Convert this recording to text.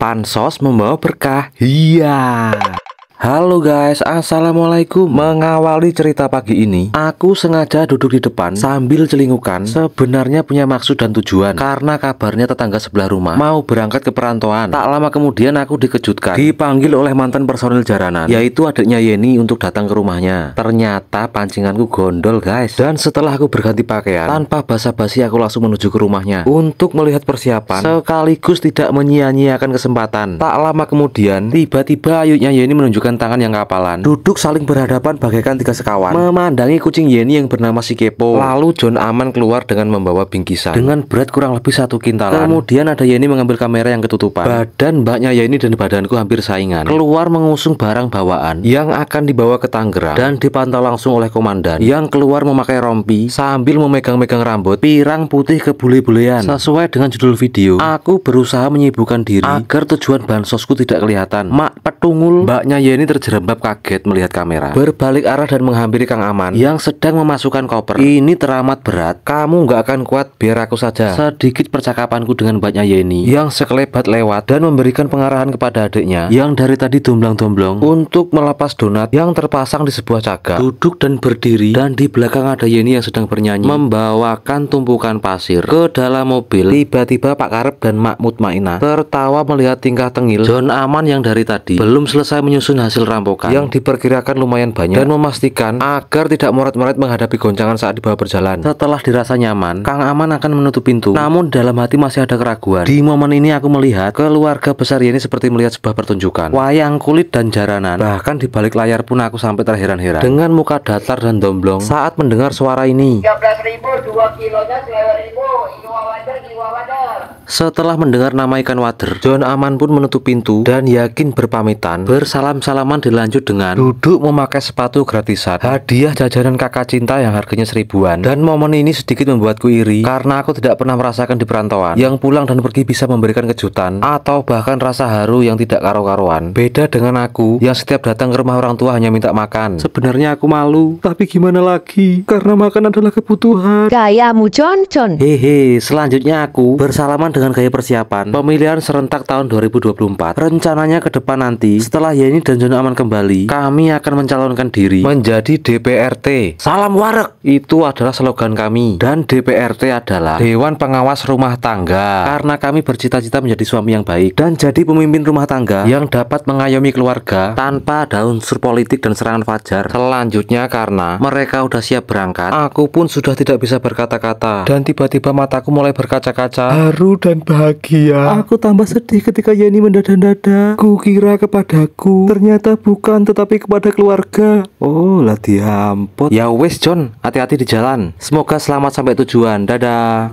Pansos membawa berkah. Iya. Halo guys, Assalamualaikum Mengawali cerita pagi ini Aku sengaja duduk di depan sambil celingukan Sebenarnya punya maksud dan tujuan Karena kabarnya tetangga sebelah rumah Mau berangkat ke perantauan Tak lama kemudian aku dikejutkan Dipanggil oleh mantan personil jaranan Yaitu adiknya Yeni untuk datang ke rumahnya Ternyata pancinganku gondol guys Dan setelah aku berganti pakaian Tanpa basa-basi aku langsung menuju ke rumahnya Untuk melihat persiapan Sekaligus tidak menyia-nyiakan kesempatan Tak lama kemudian Tiba-tiba ayunya Yeni menunjukkan menunjukkan tangan yang kapalan. Duduk saling berhadapan bagaikan tiga sekawan. Memandangi kucing Yeni yang bernama si Kepo. Lalu John Aman keluar dengan membawa bingkisan. Dengan berat kurang lebih satu kintalan. Kemudian ada Yeni mengambil kamera yang ketutupan. Badan mbaknya Yeni dan badanku hampir saingan. Keluar mengusung barang bawaan yang akan dibawa ke Tangerang dan dipantau langsung oleh komandan yang keluar memakai rompi sambil memegang-megang rambut pirang putih kebule-bulean. Sesuai dengan judul video, aku berusaha menyibukkan diri agar tujuan bansosku tidak kelihatan. Mak Petungul, mbaknya Yeni ini terjerembab kaget melihat kamera. Berbalik arah dan menghampiri Kang Aman yang sedang memasukkan koper. Ini teramat berat. Kamu nggak akan kuat biar aku saja. Sedikit percakapanku dengan mbaknya Yeni yang sekelebat lewat dan memberikan pengarahan kepada adiknya yang dari tadi domblang domblong untuk melepas donat yang terpasang di sebuah cagak. Duduk dan berdiri dan di belakang ada Yeni yang sedang bernyanyi membawakan tumpukan pasir ke dalam mobil. Tiba-tiba Pak Karep dan Mak Mutmainah tertawa melihat tingkah tengil John Aman yang dari tadi belum selesai menyusun hasil hasil rampokan yang diperkirakan lumayan banyak dan memastikan agar tidak morat-morat menghadapi goncangan saat dibawa berjalan. Setelah dirasa nyaman, Kang Aman akan menutup pintu. Namun dalam hati masih ada keraguan. Di momen ini aku melihat keluarga besar ini seperti melihat sebuah pertunjukan wayang kulit dan jaranan. Bahkan di balik layar pun aku sampai terheran-heran. Dengan muka datar dan domblong saat mendengar suara ini. 13.000 setelah mendengar nama ikan wader, John Aman pun menutup pintu dan yakin berpamitan bersalam salaman dilanjut dengan duduk memakai sepatu gratisan, hadiah jajanan kakak cinta yang harganya seribuan. Dan momen ini sedikit membuatku iri karena aku tidak pernah merasakan di perantauan yang pulang dan pergi bisa memberikan kejutan atau bahkan rasa haru yang tidak karo karuan Beda dengan aku yang setiap datang ke rumah orang tua hanya minta makan. Sebenarnya aku malu, tapi gimana lagi? Karena makan adalah kebutuhan. Gayamu concon. Hehe, selanjutnya aku bersalaman dengan gaya persiapan pemilihan serentak tahun 2024. Rencananya ke depan nanti setelah Yeni dan Harjono Aman kembali, kami akan mencalonkan diri menjadi DPRT. Salam warek! Itu adalah slogan kami. Dan DPRT adalah Dewan Pengawas Rumah Tangga. Karena kami bercita-cita menjadi suami yang baik dan jadi pemimpin rumah tangga yang dapat mengayomi keluarga tanpa ada unsur politik dan serangan fajar. Selanjutnya karena mereka udah siap berangkat, aku pun sudah tidak bisa berkata-kata. Dan tiba-tiba mataku mulai berkaca-kaca. Haru dan bahagia. Aku tambah sedih ketika Yeni mendadak-dadak. Kukira kepadaku ternyata ternyata bukan tetapi kepada keluarga. Oh, lah diampot. Ya wes John, hati-hati di jalan. Semoga selamat sampai tujuan. Dadah.